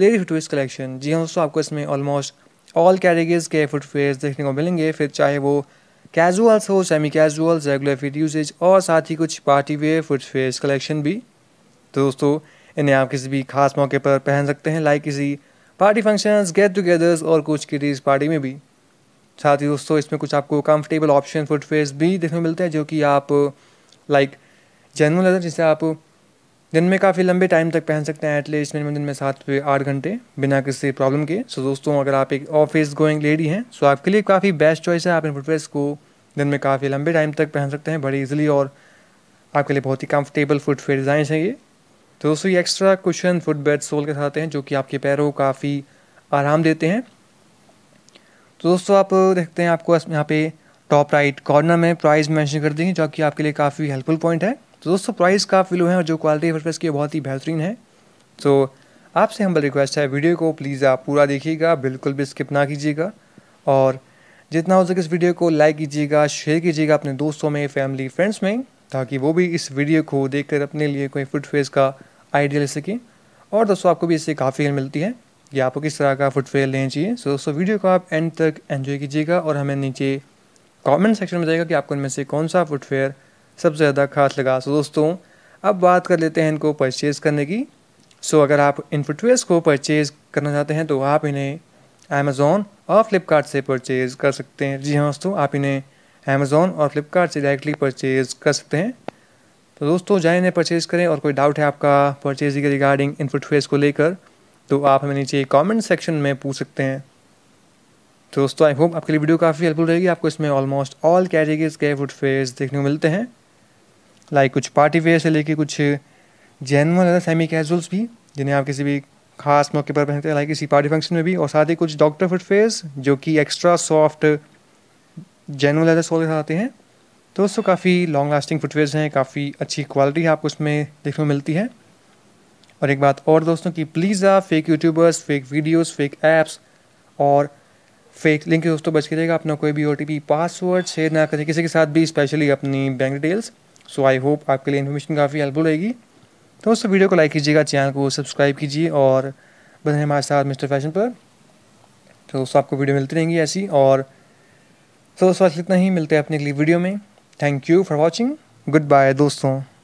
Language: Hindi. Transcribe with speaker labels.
Speaker 1: लेडी फुटवेयर कलेक्शन जी हाँ दोस्तों आपको इसमें ऑलमोस्ट ऑल कैटेगरीज के फुटवेयर देखने को मिलेंगे फिर चाहे वो कैजुअल्स हो semi casuals regular fit uses और साथ ही कुछ पार्टी वेयर फुटवेयर कलेक्शन भी तो दोस्तों इन्हें आप किसी भी खास मौके पर पहन सकते हैं लाइक किसी पार्टी फंक्शंस गेट टुगेदर्स और कुछ किटीज पार्टी में भी साथ ही दोस्तों इसमें कुछ आपको कंफर्टेबल ऑप्शन फुटवेयर भी देखने को मिलते हैं जो कि आप लाइक जेनवन लेदर जिसे आप दिन में काफ़ी लंबे टाइम तक पहन सकते हैं एटलीस्ट मिनिमम दिन में सात से आठ घंटे बिना किसी प्रॉब्लम के सो दोस्तों अगर आप एक ऑफिस गोइंग लेडी हैं सो आपके लिए काफ़ी बेस्ट चॉइस है आप इन फुटवेयर को दिन में काफ़ी लंबे टाइम तक पहन सकते हैं बड़े ईजिली और आपके लिए बहुत ही कंफर्टेबल फुटवेयर डिज़ाइन है ये तो दोस्तों ये एक्स्ट्रा क्वेश्चन फुटवेयर सोल के साथ हैं जो कि आपके पैरों को काफ़ी आराम देते हैं तो दोस्तों आप देखते हैं आपको यहाँ पे टॉप राइट कॉर्नर में प्राइस मेंशन कर देंगे जो कि आपके लिए काफ़ी हेल्पफुल पॉइंट है तो दोस्तों प्राइस काफ़ी लो है और जो क्वालिटी परचेस की बहुत ही बेहतरीन है तो आपसे हम रिक्वेस्ट है वीडियो को प्लीज़ आप पूरा देखिएगा बिल्कुल भी स्किप ना कीजिएगा और जितना हो सके इस वीडियो को लाइक कीजिएगा शेयर कीजिएगा अपने दोस्तों में फैमिली फ्रेंड्स में ताकि वो भी इस वीडियो को देखकर अपने लिए कोई फेस का आइडिया ले सकें और दोस्तों आपको भी इससे काफ़ी हेल्प मिलती है कि आपको किस तरह का फुटफेयर लेना चाहिए सो दोस्तों वीडियो को आप एंड तक एंजॉय कीजिएगा और हमें नीचे कमेंट सेक्शन में जाएगा कि आपको इनमें से कौन सा फुटफेयर सबसे ज़्यादा खास लगा सो दोस्तों अब बात कर लेते हैं इनको परचेज़ करने की सो अगर आप इन फुटवेयर्स को परचेज़ करना चाहते हैं तो आप इन्हें अमेज़ोन और फ्लिपकार्ट से परचेज़ कर सकते हैं जी हाँ दोस्तों आप इन्हें अमेज़ोन और फ्लिपकार्ट से डायरेक्टली परचेज़ कर सकते हैं तो दोस्तों जाए इन्हें परचेज़ करें और कोई डाउट है आपका परचेजिंग के रिगार्डिंग इन फुटवेयर्स को लेकर तो आप हमें नीचे कमेंट सेक्शन में पूछ सकते हैं तो दोस्तों आई होप आपके लिए वीडियो काफ़ी हेल्पफुल रहेगी आपको इसमें ऑलमोस्ट ऑल कैटेगरीज के फुटवेयर्स देखने को मिलते हैं लाइक कुछ पार्टी वेयर से लेके कुछ जैन सेमी कैजुअल्स भी जिन्हें आप किसी भी खास मौके पर पहनते हैं लाइक किसी पार्टी फंक्शन में भी और साथ ही कुछ डॉक्टर फुटफेयर्स जो कि extra soft genuine leather sole के साथ आते हैं तो दोस्तों काफ़ी लॉन्ग लास्टिंग फुटवेयर्स हैं काफ़ी अच्छी क्वालिटी आपको उसमें देखने को मिलती है और एक बात और दोस्तों कि प्लीज़ आप fake YouTubers fake videos fake apps और फेक लिंक दोस्तों बच के रहेगा अपना कोई भी ओ पासवर्ड शेयर ना करें किसी के साथ भी स्पेशली अपनी bank details so I hope आपके लिए इन्फॉर्मेशन काफ़ी हेल्पफुल रहेगी तो उस वीडियो को लाइक कीजिएगा चैनल को सब्सक्राइब कीजिए और बने हमारे साथ मिस्टर फैशन पर तो दोस्तों आपको वीडियो मिलती रहेंगी ऐसी और तो दोस्तों इतना ही मिलते हैं अपने अगली वीडियो में thank you for watching good bye दोस्तों